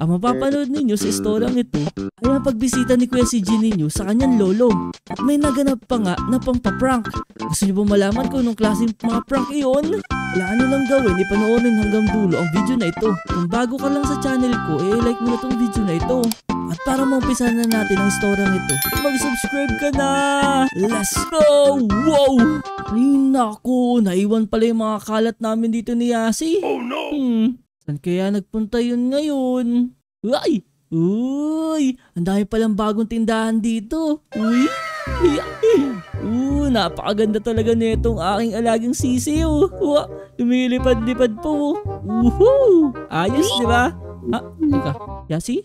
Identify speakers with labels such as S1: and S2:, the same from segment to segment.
S1: Ang mapapanood ninyo sa istoryang ito ay ang pagbisita ni Kuya si G ninyo sa kanyang lolo. At may naganap pa nga na pampaprank. Gusto niyo ba malaman kung anong klaseng mga prank iyon? Wala ano lang gawin, ipanoorin hanggang dulo ang video na ito. Kung bago ka lang sa channel ko, eh like mo na itong video na ito. At para maumpisan na natin ang istoryang ito, mag-subscribe ka na! Let's go! Wow! Ay nako, naiwan pala yung mga kalat namin dito ni Yasi. Oh no! Hmm, Saan kaya nagpunta yun ngayon? Uy! Uy! Ang dami palang bagong tindahan dito. Uy! Uy! Napakaganda talaga nitong aking alaging sisi oh. Uwa, lumilipad-lipad po. Woohoo! Ayos, di ba? Ha? Teka. Yasi?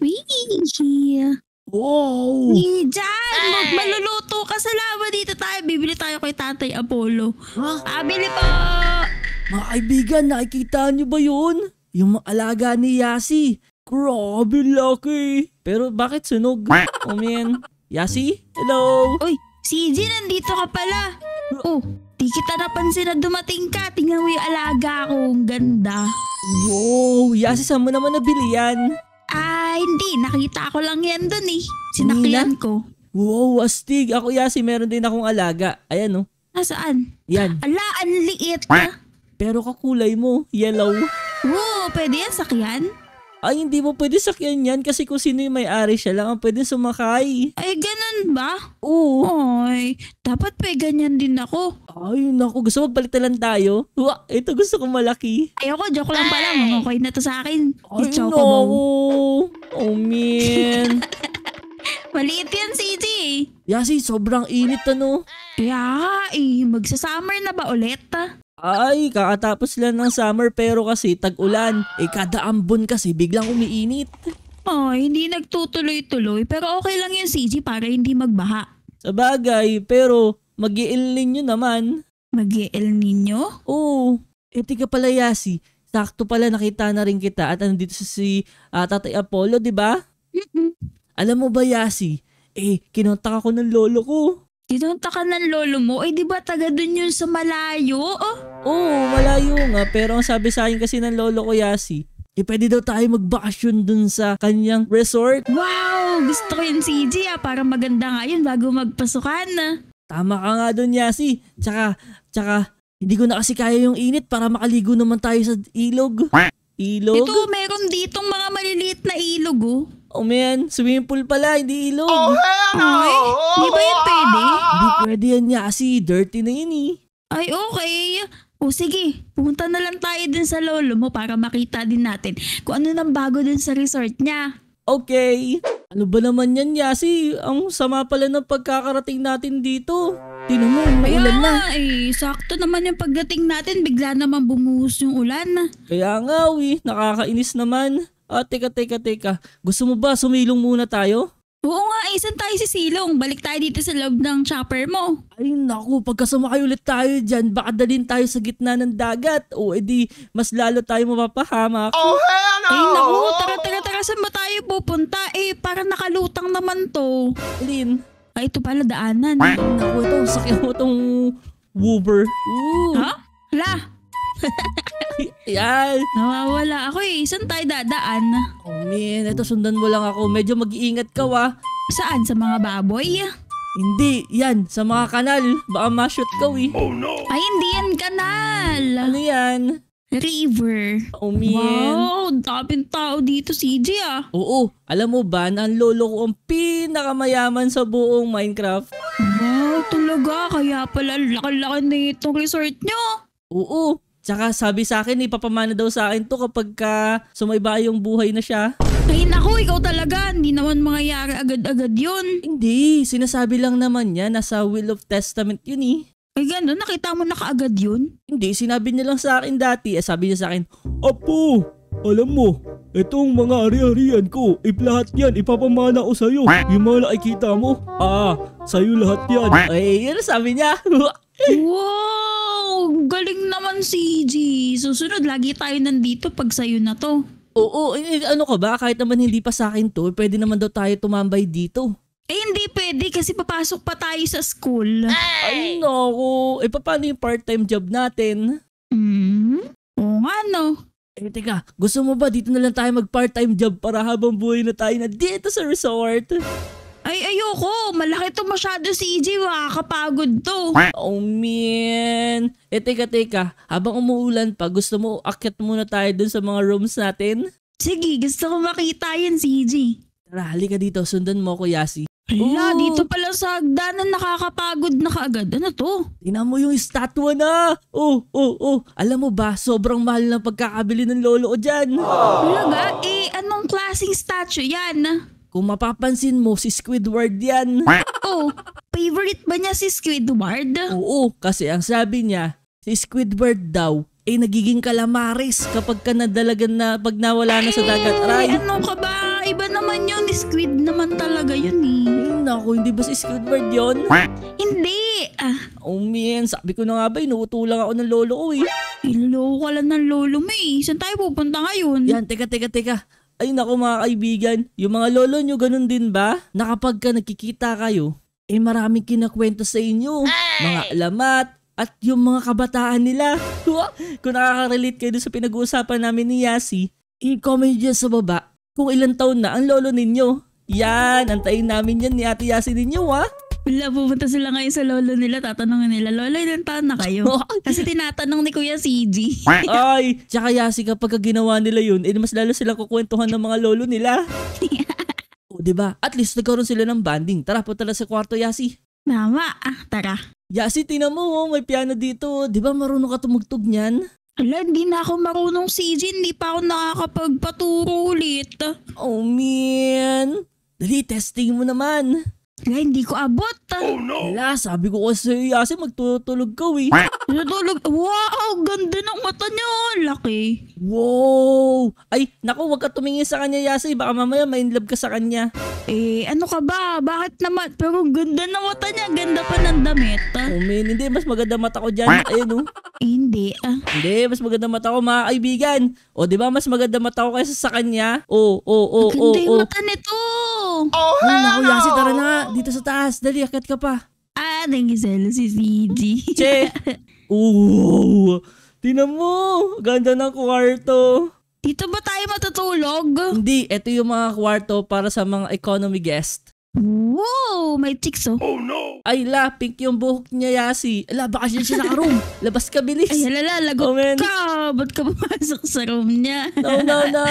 S1: Wow! Diyan! Mag maluluto ka sa lava dito tayo. Bibili tayo kay Tatay Apollo. Huh? Ah, bili po! Mga kaibigan, nakikita niyo ba yun? Yung alaga ni Yasi. Grabe laki. Pero bakit sunog? Oh man. Yasi? Hello? Uy, CJ, nandito ka pala. Oh, di kita napansin na dumating ka. Tingnan mo yung alaga ko. Ang ganda. Wow, Yasi, saan mo naman nabili yan? Ah, hindi. Nakita ko lang yan dun eh. Sinakyan ko. Wow, astig. Ako Yasi, meron din akong alaga. Ayan oh. Nasaan? Yan. Ala, ang liit. Ah. Pero kakulay mo, yellow. Wow! mo pwede yan sakyan? Ay, hindi mo pwede sakyan yan kasi kung sino yung may-ari siya lang ang pwede sumakay. Ay, ganun ba? Oo. Ay, dapat may ganyan din ako. Ay, naku, gusto magpalitan lang tayo? Wa, ito gusto ko malaki. Ayoko, joke lang pala. Ay. Okay na to sa akin. Ay, It's naku. Oh, man. Maliit yan, CJ. Yasi, sobrang init ano. Kaya, eh, magsa-summer na ba ulit? Ay, kakatapos lang ng summer pero kasi tag-ulan. Eh kada ambon kasi biglang umiinit. Oh, hindi nagtutuloy-tuloy pero okay lang yung CG para hindi magbaha. Sa bagay, pero mag ninyo naman. mag ninyo? Oo. Eh tika pala Yasi, sakto pala nakita na rin kita at andito si uh, Tatay Apollo, di ba? Alam mo ba Yasi, eh kinontak ako ng lolo ko. Tinunta ka ng lolo mo, eh di ba taga dun yun sa malayo? Oh. Oo, malayo nga. Pero ang sabi sa akin kasi ng lolo ko Yasi, eh pwede daw tayo magbakasyon dun sa kanyang resort. Wow! Gusto ko yun CJ ah, para maganda nga yun bago magpasukan na. Ah. Tama ka nga dun Yasi. Tsaka, tsaka, hindi ko na kasi kaya yung init para makaligo naman tayo sa ilog. Ilog? Ito, meron ditong mga maliliit na ilog oh. Oh man, swimming pool pala, hindi ilog. Oh, hell no! Ay, di ba yan pwede? Hindi pwede yan niya kasi dirty na yun eh. Ay, okay. O oh, sige, pumunta na lang tayo din sa lolo mo para makita din natin kung ano nang bago din sa resort niya. Okay. Ano ba naman yan, Yasi? Ang sama pala ng pagkakarating natin dito. Tinumong, mo, maulan na. Ay, eh. sakto naman yung pagdating natin. Bigla naman bumuhos yung ulan. Kaya nga, we. Nakakainis naman. Ah, teka, teka, teka. Gusto mo ba sumilong muna tayo? Oo nga, isan eh, tayo si Silong. Balik tayo dito sa loob ng chopper mo. Ay naku, pagkasama kayo ulit tayo dyan, baka dalhin tayo sa gitna ng dagat. O edi, eh, mas lalo tayo mapapahamak. Oh, hell no! Ay eh, naku, tara, tara, tara, saan ba tayo pupunta? Eh, para nakalutang naman to. Lin. Ay, ah, ito pala daanan. Ay naku, ito, sakyan mo itong Uber. Ha? Huh? Wala. Yan. Nawawala ako eh. Saan tayo dadaan? Oh man, ito sundan mo lang ako. Medyo mag-iingat ka wa. Saan? Sa mga baboy? Hindi, yan, sa mga kanal. Baka ma-shoot ka eh. Oh no! Ay, hindi yan kanal. Ano yan? River. Oh man. Wow, daming tao dito, CJ ah. Oo, alam mo ba na ang lolo ko ang pinakamayaman sa buong Minecraft? Wow, talaga. Kaya pala laki-laki na itong resort nyo. Oo, Tsaka sabi sa akin, ipapamana daw sa akin to kapag ka sumaiba yung buhay na siya. Ay naku, ikaw talaga. Hindi naman mangyayari agad-agad yun. Hindi, sinasabi lang naman niya. na sa Will of Testament yun eh. Ay gano'n, nakita mo na kaagad yun? Hindi, sinabi niya lang sa akin dati. Eh, sabi niya sa akin, Apo, alam mo, itong mga ari-arian ko, iplahat yan, ipapamana ko sa'yo. Yung mga nakikita mo, ah, sa'yo lahat yan. Ay, eh, yun sabi niya. wow! galing naman si EJ. Susunod, lagi tayo nandito pag sa'yo na to. Oo, eh, eh, ano ka ba? Kahit naman hindi pa sa akin to, pwede naman daw tayo tumambay dito. Eh hindi pwede kasi papasok pa tayo sa school. Ay, naku. Eh paano yung part-time job natin? Hmm? Oo nga no. Eh teka, gusto mo ba dito na lang tayo mag part-time job para habang buhay na tayo na dito sa resort? Ay, ayoko. Malaki to masyado si EJ. Makakapagod to. Oh, man. Eh, teka, teka. Habang umuulan pa, gusto mo akit muna tayo dun sa mga rooms natin? Sige, gusto ko makita yan si EJ. Tara, halika dito. Sundan mo ako, Yasi. Hala, oh. dito pala sa hagdanan nakakapagod na kaagad. Ano to? Tingnan mo yung estatwa na. Oh, oh, oh. Alam mo ba, sobrang mahal ng pagkakabili ng lolo ko dyan. ba? Eh, anong klaseng statue yan? Kung mapapansin mo, si Squidward yan. Oh, favorite ba niya si Squidward? Oo, kasi ang sabi niya, si Squidward daw ay nagiging kalamares kapag ka nadalagan na pag nawala na sa dagat. Ay, Aray, ano ka ba? Iba naman yun. Squid naman talaga yun eh. Hmm, naku, hindi ba si Squidward yon? Hindi. Ah, Oh man, sabi ko na nga ba, inuuto lang ako ng lolo ko eh. iloko ka lang ng lolo mo eh. Saan tayo pupunta ngayon? Yan, teka, teka, teka. Ay nako mga kaibigan, yung mga lolo nyo ganun din ba? Na kapag ka nakikita kayo, eh maraming kinakwento sa inyo. Ay! Mga alamat, at yung mga kabataan nila. kung nakaka-relate kayo sa pinag-uusapan namin ni Yasi, i-comment dyan sa baba kung ilang taon na ang lolo ninyo. Yan, antayin namin yan ni Ate Yasi ninyo ha. Wala, pupunta sila ngayon sa lolo nila, tatanungin nila, Lolo, ilan taon na kayo? Kasi tinatanong ni Kuya CG. Ay, tsaka Yasi, kapag ginawa nila yun, eh, mas lalo silang kukwentuhan ng mga lolo nila. o, oh, ba? Diba? At least nagkaroon sila ng banding. Tara, punta lang sa kwarto, Yasi. Tama, ah, tara. Yasi, tinan mo, oh, may piano dito. Di ba marunong ka tumugtog niyan? Ala, hindi na ako marunong CG. Hindi pa ako nakakapagpaturo ulit. Oh, man. Dali, testing mo naman. Nga, hindi ko abot. Oh, no! Wala, sabi ko kasi, Yasi magtutulog ka, eh. Natutulog? Wow, ganda ng mata niya. Oh. Laki. Wow! Ay, naku, wag ka tumingin sa kanya, Yasi. Baka mamaya may love ka sa kanya. Eh, ano ka ba? Bakit naman? Pero ganda ng mata niya. Ganda pa ng damit. Ah. Oh, man, hindi. Mas maganda mata ko dyan. Ayun, no? Oh. Eh, hindi, ah. Hindi, mas maganda mata ko, mga kaibigan. O, di ba, mas maganda mata ko kaysa sa kanya? O, o, o, o, Ganda Maganda yung mata nito. Oh, hello! Naku, Yasi, tara na Dito sa taas. Dali, akit ka pa. Ah, nangiselo si CG. Che! Oo! Tingnan mo! Ganda ng kwarto. Dito ba tayo matutulog? Hindi, ito yung mga kwarto para sa mga economy guest. Wow! May chicks oh. Oh no! Ay la, pink yung buhok niya Yasi. Ala, baka siya siya naka-room. Labas ka bilis. Ay ala, lagot oh, man. ka. Ba't ka pumasok sa room niya? no, no, no.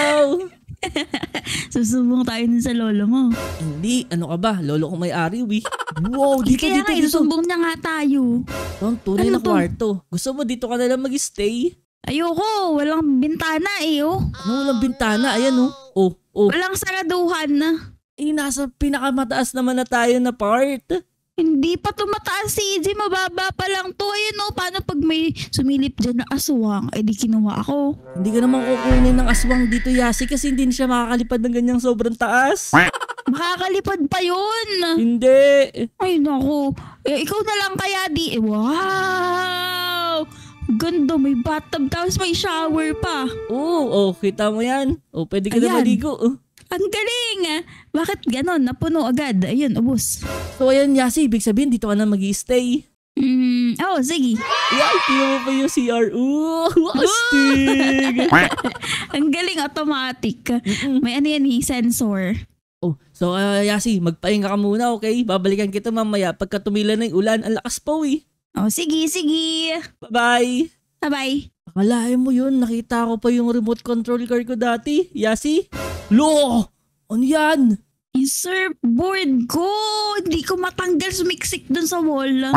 S1: Susubong tayo din sa lolo mo. Hindi, ano ka ba? Lolo ko may-ari, we. Wow, dito, Kaya dito, nga, dito. susubong na nga tayo. Ang tunay ano na to? kwarto. Gusto mo dito ka na mag-stay? Ayoko, walang bintana eh, oh. Ano, walang bintana? Ayan, oh. Oh, oh. Walang saraduhan na. Eh, nasa pinakamataas naman na tayo na part. Hindi pa tumataas si EJ, mababa pa lang to. Ayun o, oh, paano pag may sumilip dyan na aswang, eh di kinuha ako. Hindi ka naman kukunin ng aswang dito, Yasi, kasi hindi na siya makakalipad ng ganyang sobrang taas. makakalipad pa yun. Hindi. Ay, nako, Eh, ikaw na lang kaya di. wow! Ganda, may bathtub tapos may shower pa. Oo, oh, oh, kita mo yan. O, oh, pwede ka Ayan. na maligo. Oh. Ang galing! Bakit ganon? Napuno agad. Ayun, ubos. So ayun, Yasi, ibig sabihin dito ka na mag stay Mm, mm-hmm. oh, sige. Yeah, tingnan mo pa yung CR. Ooh, astig! Ang galing, automatic. Mm-mm. May ano yan, eh, sensor. Oh, so uh, Yasi, magpahinga ka muna, okay? Babalikan kita mamaya pagka tumila na yung ulan. Ang lakas pa, eh. Oh, sige, sige. Bye-bye. Bye-bye. Akalain mo yun, nakita ko pa yung remote control car ko dati, Yasi. Lo! Ano yan? Eh, sir, board ko! Hindi ko matanggal sumiksik dun sa wall.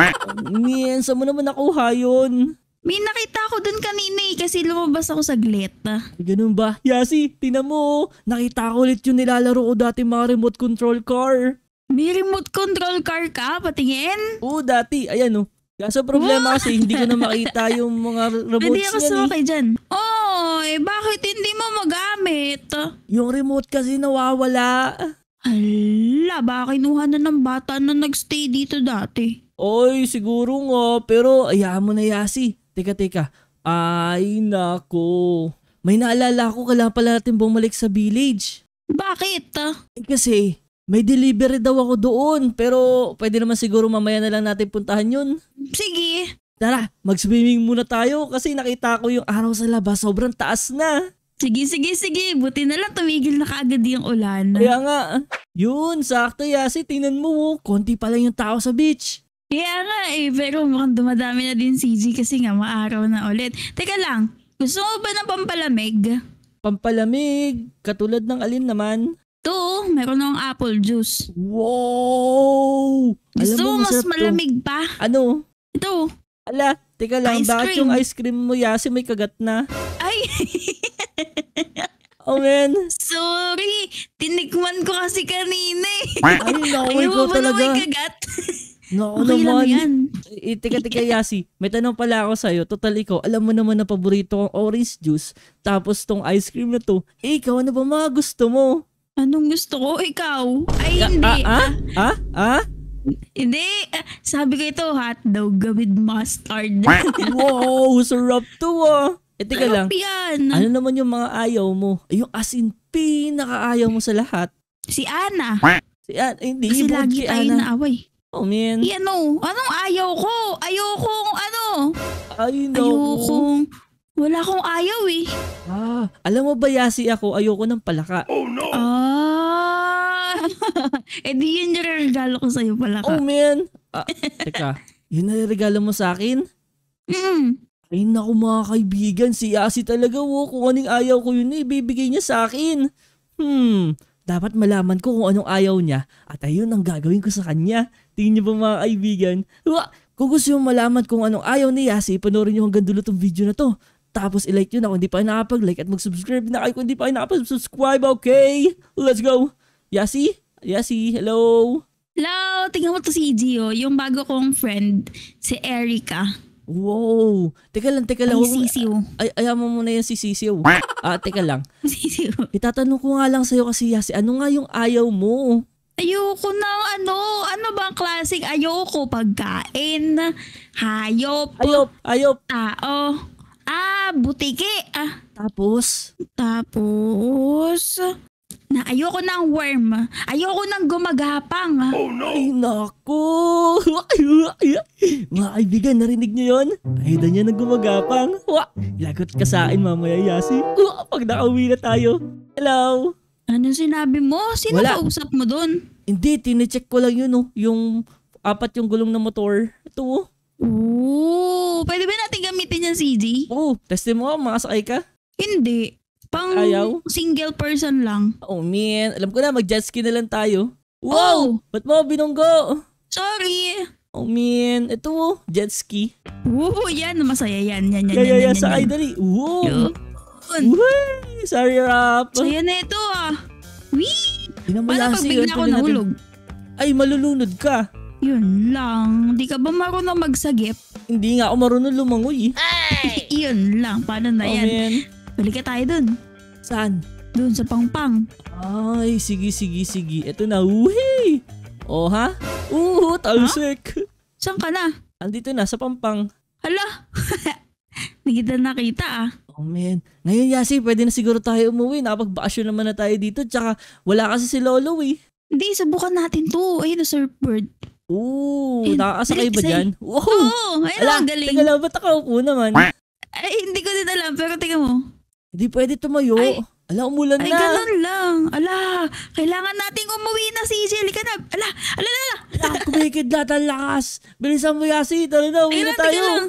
S1: Mien, saan mo naman nakuha yun? May nakita ako dun kanina eh, kasi lumabas ako sa saglit. Ganun ba? Yasi, tina mo! Oh. Nakita ko ulit yung nilalaro ko dati mga remote control car. May remote control car ka? Patingin? Oo, dati. Ayan oh. Kaso problema kasi hindi ko na makita yung mga remotes Hindi ako niyan eh. sumakay dyan. Oy, bakit hindi mo magamit? Yung remote kasi nawawala. Hala, baka kinuha na ng bata na nagstay dito dati. Oy, siguro nga. Pero ayahan mo na Yasi. Teka, teka. Ay, nako. May naalala ko kailangan pala natin bumalik sa village. Bakit? Eh, kasi may delivery daw ako doon, pero pwede naman siguro mamaya na lang natin puntahan yun. Sige. Tara, mag-swimming muna tayo kasi nakita ko yung araw sa labas, sobrang taas na. Sige, sige, sige. Buti na lang tumigil na kaagad yung ulan. Kaya nga. Yun, sakto Yasi. Tingnan mo, oh. konti pa lang yung tao sa beach. Kaya nga eh, pero mukhang dumadami na din CG kasi nga maaraw na ulit. Teka lang, gusto mo ba ng pampalamig? Pampalamig, katulad ng alin naman? Ito, meron ng apple juice. Wow! Gusto mo, mas malamig to. pa? Ano? Ito. Ala, teka lang, ice bakit cream. yung ice cream mo yasi may kagat na? Ay! oh man. Sorry, tinikman ko kasi kanina eh. Ay, nakaway ko talaga. Ayaw mo kagat? No, okay naman. lang yan. E, eh, tika, tika, Yasi. May tanong pala ako sa'yo. Total ko, alam mo naman na paborito kong orange juice. Tapos tong ice cream na to, eh, ikaw ano ba mga gusto mo? Anong gusto ko? Ikaw? Ay, ah, hindi. Ah, ah? Ah? Ah? Hindi. Sabi ko ito, hot dog with mustard. wow, sarap to ah. Eh, teka lang. Yan. Ano naman yung mga ayaw mo? Yung as in, pinakaayaw mo sa lahat. Si Ana. Si Ana. Eh, hindi, Kasi lagi si tayo naaway. Oh, man. Yan o. Oh. Anong ayaw ko? Ayaw kong ano? Ay, no. Ayaw kong wala akong ayaw eh. Ah, alam mo ba Yasi ako, ayoko ng palaka. Oh no! Ah! eh di yun yung regalo ko sa'yo palaka. Oh man! Ah, teka, yun na regalo mo sa akin? Mm. Ay naku mga kaibigan, si Yasi talaga wo. Oh. Kung anong ayaw ko yun, eh, ibibigay niya sa akin. Hmm, dapat malaman ko kung anong ayaw niya at ayun ang gagawin ko sa kanya. Tingin niyo ba mga kaibigan? Wa, kung gusto mo malaman kung anong ayaw ni Yasi, panoorin niyo hanggang dulo tong video na to. Tapos i-like ilike yun ako, hindi pa nakapag-like at mag-subscribe na kayo kung hindi pa nakapag-subscribe, okay? Let's go! Yasi? Yasi, hello? Hello! Tingnan mo to si e Gio, oh. yung bago kong friend, si Erica. Wow! Teka lang, teka lang. Ay, sisiw. Ay, ayaw mo muna yung sisisiw. ah, teka lang. Sisiw. Itatanong ko nga lang sa'yo kasi, Yasi, ano nga yung ayaw mo? Ayoko na ano, ano bang classic? ayoko pagkain, hayop, ayop, ayop, tao. Ah, butiki. Ah. Tapos? Tapos? Na ayoko ng worm. Ayoko ng gumagapang. Oh no! Ay nako! Mga kaibigan, narinig niyo yon? Ayda niya na gumagapang. Lagot ka sa akin mamaya, Yasi. Pag nakauwi na tayo. Hello? Anong sinabi mo? Sino Wala. kausap mo doon? Hindi, tinecheck ko lang yun oh. Yung apat yung gulong ng motor. Ito oh. Ooh, pwede ba natin gamitin yung CJ? Oh, Oo, testin mo, makasakay ka. Hindi. Pang Ayaw? single person lang. Oh man, alam ko na, mag-jet ski na lang tayo. Wow! Oh! Ba't mo binunggo? Sorry! Oh man, ito oh, jet ski. Woo, yan, masaya yan. Yan, yan, yeah, yan, yeah, yan, yan, sa yan. idol. Wow! Sorry, rap. Saya na ito ah. Wee! Paano pag bigla ako nahulog? Ay, malulunod ka. Yun lang. Di ka ba marunong magsagip? Hindi nga ako marunong lumangoy eh. Ay! Yun lang. Paano na oh, yan? Man. Balik ka tayo dun. Saan? Dun sa pangpang. Ay, sige, sige, sige. Eto na. Uhi! Oh ha? Oo, talsik. Huh? Saan ka na? Andito na, sa pampang. Hala! Hindi nakita ah. Oh man. Ngayon Yasi, pwede na siguro tayo umuwi. Nakapag-bakasyon naman na tayo dito. Tsaka wala kasi si Lolo eh. Hindi, subukan natin to. Ayun na surfboard. Ooh, And, nakakasa ba dyan? oh, Oo, ayun, ang galing. Teka lang, ba't nakaupo naman? Ay, hindi ko din alam, pero tingnan mo. Hindi pwede tumayo. Ay, Ala, umulan ay, na. Ay, ganun lang. Ala, kailangan nating umuwi na si Jelly ka na. Ala, ala, ala. Ala, kumikid lahat ang lakas. Bilisan mo, Yasi. Tara na, uwi na tayo. Lang.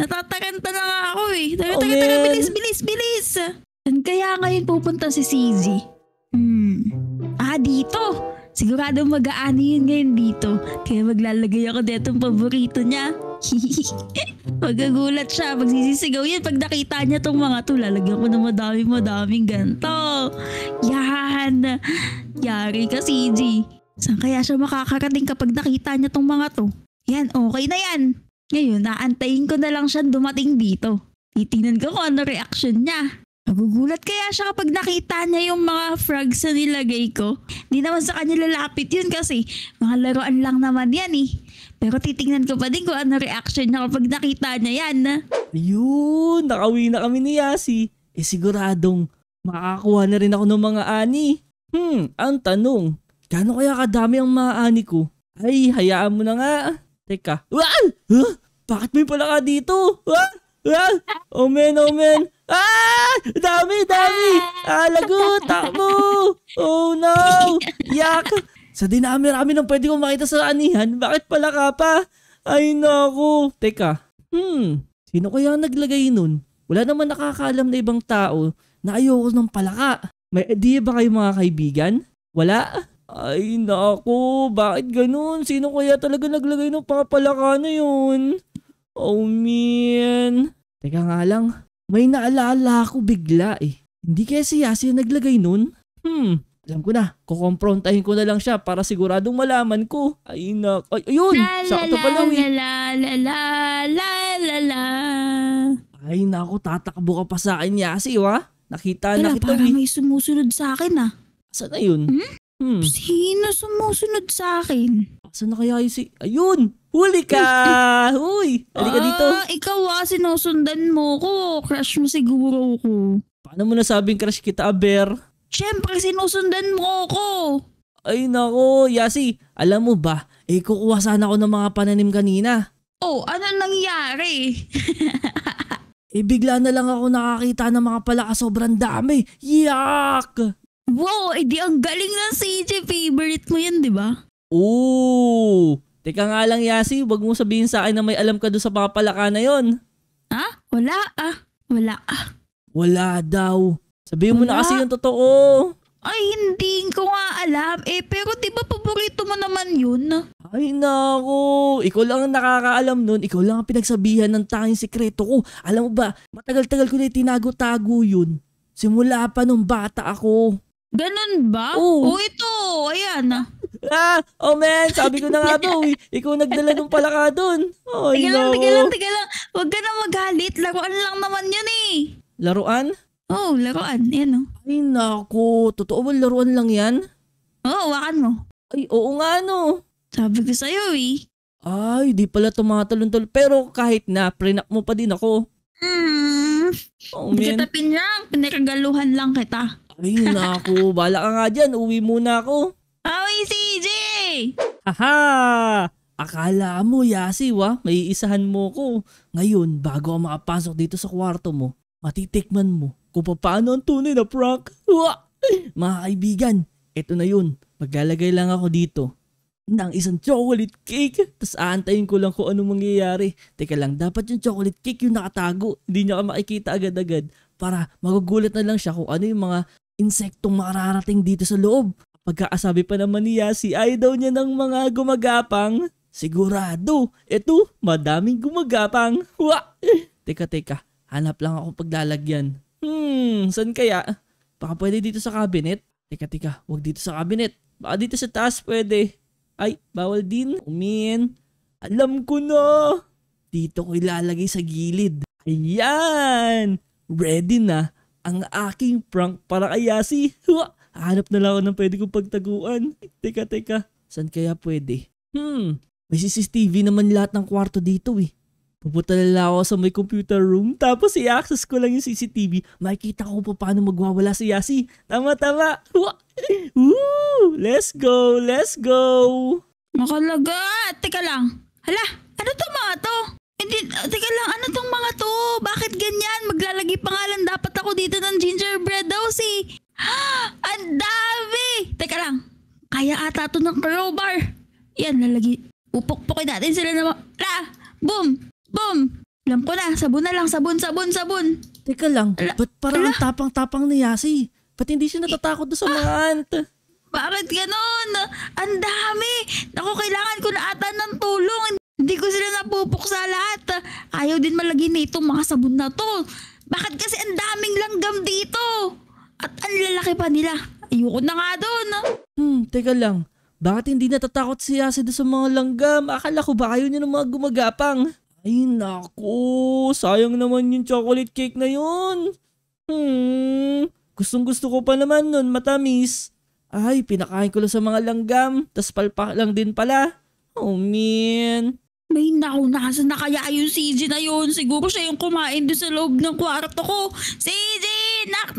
S1: Natatakanta na nga ako eh. Tara, oh, tara, tara, bilis, bilis, bilis. Kaya ngayon pupunta si CZ. Hmm. Ah, dito. Sigurado mag aani yun ngayon dito. Kaya maglalagay ako netong paborito niya. Magagulat siya. Magsisisigaw yan. Pag nakita niya tong mga to, lalagyan ko ng madami-madaming ganto. Yan. Yari ka, CG. Saan kaya siya makakarating kapag nakita niya tong mga to? Yan, okay na yan. Ngayon, naantayin ko na lang siya dumating dito. Titingnan ko kung ano reaction niya. Nagugulat kaya siya kapag nakita niya yung mga frogs na nilagay ko. Hindi naman sa kanya lalapit yun kasi mga laruan lang naman yan eh. Pero titingnan ko pa din kung ano reaction niya kapag nakita niya yan. Ayun, nakawi na kami ni Yasi. Eh siguradong makakakuha na rin ako ng mga ani. Hmm, ang tanong, gaano kaya kadami ang mga ani ko? Ay, hayaan mo na nga. Teka. Wow! Huh? Bakit may pala ka dito? Huh? Ah! Oh man, oh man! Ah! Dami, dami! Ah, lago! Takbo! Oh no! Yak! Sa dinami-rami ng pwede kong makita sa anihan, bakit pala ka pa? Ay naku! Teka, hmm, sino kaya ang naglagay nun? Wala naman nakakaalam na ibang tao na ayoko ng palaka. May idea ba kayo mga kaibigan? Wala? Ay naku, bakit ganun? Sino kaya talaga naglagay ng papalaka na yun? Oh man. Teka nga lang, may naalala ako bigla eh. Hindi kaya si Yasi naglagay nun? Hmm, alam ko na, kukomprontahin ko na lang siya para siguradong malaman ko. Ay nak, ay, ayun, sakto pala eh. La la la la la la Ay nako, tatakbo ka pa sa akin Yasi wa. Ah. Nakita, Kala, nakita. Parang eh. may sumusunod sa akin ah. Saan na yun? Hmm? Hmm. Sino sumusunod sa akin? Saan na kaya si... Ayun! Huli ka! Uy! Halika ah, dito. Ikaw ah, sinusundan mo ko. Crush mo siguro ko. Paano mo nasabing crush kita, Aber? Siyempre, sinusundan mo ko. Ay nako, Yasi. Alam mo ba, eh kukuha sana ako ng mga pananim kanina. Oh, ano nangyari? eh bigla na lang ako nakakita ng mga palaka sobrang dami. Yak! Wow, edi eh, ang galing ng CJ. Favorite mo yan, di ba? Oo! Teka nga lang, Yasi, wag mo sabihin sa akin na may alam ka doon sa papalaka na yon. Ha? wala ah. Wala ah. Wala daw. Sabihin wala. mo na kasi yung totoo. Ay, hindi ko nga alam. Eh, pero di ba paborito mo naman yun? Ay, nako. Ikaw lang ang nakakaalam nun. Ikaw lang ang pinagsabihan ng tanging sikreto ko. Alam mo ba, matagal-tagal ko na tinago-tago yun. Simula pa nung bata ako. Ganun ba? Oo. O oh, ito, ayan. Ah, oh man, sabi ko na nga daw, ikaw nagdala ng palaka doon. Oh, tiga lang, tiga lang, tiga lang. Huwag ka na magalit. Laruan lang naman yun eh. Laruan? Oo, oh, laruan. Yan o. Oh. Ay nako, totoo ba laruan lang yan? Oo, oh, wakan mo. Ay, oo nga no. Sabi ko sa'yo eh. Ay, di pala tumatalon-talon. Pero kahit na, prenup mo pa din ako. Mm. Oh, man. Kita pinang, pinakagaluhan lang kita. Ay, naku. Bala ka nga dyan. Uwi muna ako ni CJ! Aha! Akala mo, Yasiw ah, may isahan mo ko. Ngayon, bago ako makapasok dito sa kwarto mo, matitikman mo kung paano ang tunay na prank. Wah! Mga kaibigan, eto na yun. Maglalagay lang ako dito ng isang chocolate cake. Tapos aantayin ko lang kung ano mangyayari. Teka lang, dapat yung chocolate cake yung nakatago. Hindi niya ka makikita agad-agad. Para magugulat na lang siya kung ano yung mga insektong mararating dito sa loob. Pagkakasabi pa naman niya si idol niya ng mga gumagapang, sigurado, eto, madaming gumagapang. Wa! Teka, teka, hanap lang ako paglalagyan. Hmm, saan kaya? Baka pwede dito sa cabinet? Teka, teka, wag dito sa cabinet. Baka dito sa taas pwede. Ay, bawal din. Umin. Alam ko na! Dito ko ilalagay sa gilid. Ayan! Ready na ang aking prank para kay Yasi. Huwa! Hanap na lang ako ng pwede kong pagtaguan. Teka, teka. San kaya pwede? Hmm, may CCTV naman lahat ng kwarto dito eh. Pupunta na lang ako sa may computer room tapos i-access ko lang yung CCTV. Makikita ko pa paano magwawala si Yasi. Tama, tama. Woo! Let's go! Let's go! Makalaga! Teka lang. Hala, ano to mga to? Hindi, teka lang, ano tong mga to? Bakit ganyan? Maglalagay pangalan dapat ako dito ng gingerbread house eh. Ang dami! Teka lang, kaya ata to ng crowbar. Yan, lalagi. Upok-pokin natin sila na La! Boom! Boom! Alam ko na, sabon na lang, sabon, sabon, sabon. Teka lang, Ala, ba't parang ala? tapang-tapang ni Yasi? Ba't hindi siya natatakot doon sa ah! mga ant? Bakit ganon? Ang dami! Ako, kailangan ko na ata ng tulong. Hindi ko sila napupuksa lahat. Ayaw din malagi na itong mga sabon na to. Bakit kasi ang daming langgam dito? At ang lalaki pa nila. Ayoko na nga doon. Hmm, teka lang. Bakit hindi natatakot si Yase sa mga langgam? Akala ko ba ayaw niya ng mga gumagapang? Ay nako, sayang naman yung chocolate cake na yun. Hmm, gustong gusto ko pa naman nun, matamis. Ay, pinakain ko lang sa mga langgam, tas palpak lang din pala. Oh man. May naku, nasa na kaya yung CJ na yun? Siguro siya yung kumain doon sa loob ng kwarto ko. CJ! Knock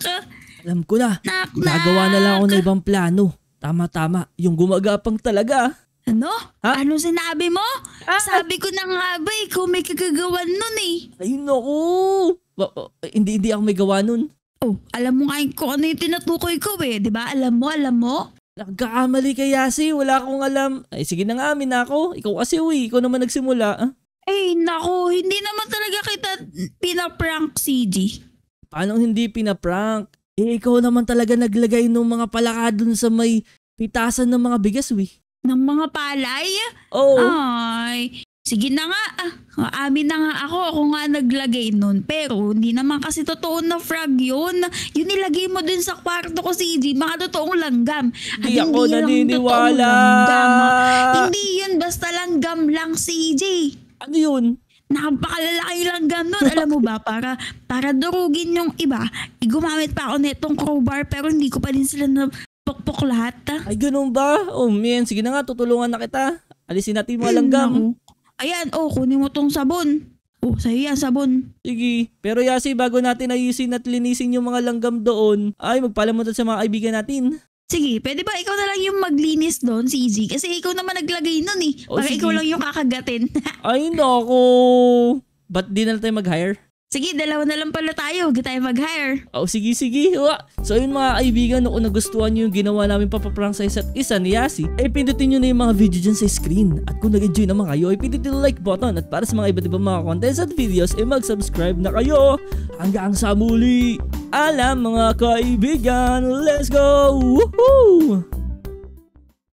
S1: Nak! Alam ko na. Nak, Nagawa na lang ako ng ibang plano. Tama-tama, yung gumagapang talaga. Ah. Ano? Ha? Ano sinabi mo? Ah, Sabi ko na nga ba eh, kung may kagagawan nun eh. Ay naku! Hindi, hindi ako may gawa nun. Oh, alam mo nga kung ano yung tinatukoy ko eh, di ba? Alam mo, alam mo? Nagkakamali kay Yasi, wala akong alam. Ay sige na nga, amin ako. Ikaw kasi uwi, ikaw naman nagsimula. Ah? Ay eh, naku, hindi naman talaga kita pinaprank, CG. Paano hindi pinaprank? Eh, ikaw naman talaga naglagay ng mga palaka dun sa may pitasan ng mga bigas, we. Ng mga palay? Oo. Ay, sige na nga. Ah, amin na nga ako. Ako nga naglagay nun. Pero hindi naman kasi totoo na frog yun. Yun nilagay mo dun sa kwarto ko, si EJ, Mga totoong langgam. Hindi At ako hindi naniniwala. Langgam, hindi yun basta langgam lang, si EJ. Ano yun? napakalalaki lang ganun. Alam mo ba, para, para durugin yung iba, gumamit pa ako netong crowbar pero hindi ko pa din sila na lahat. Ah. Ay, ganun ba? Oh, man. Sige na nga, tutulungan na kita. Alisin natin yung mga langgam. Ayan, oh, kunin mo tong sabon. Oh, sa'yo yan, sabon. Sige. Pero Yasi, bago natin ayusin at linisin yung mga langgam doon, ay, magpalamutan sa mga kaibigan natin. Sige, pwede ba ikaw na lang yung maglinis doon, CG? Kasi ikaw naman naglagay nun eh. Oh, Baka sige. ikaw lang yung kakagatin. Ay, nako. Ba't di na tayo mag-hire? Sige, dalawa na lang pala tayo. Huwag tayo mag-hire. Oh, sige, sige. Uwa. So yun mga kaibigan, kung nagustuhan nyo yung ginawa namin papaprank sa isa't isa ni Yasi, ay pindutin nyo na yung mga video dyan sa screen. At kung nag-enjoy naman kayo, ay pindutin yung like button. At para sa mga iba't ibang mga contents at videos, ay mag-subscribe na kayo. Hanggang sa muli! Alam mga kaibigan, let's go! Woohoo!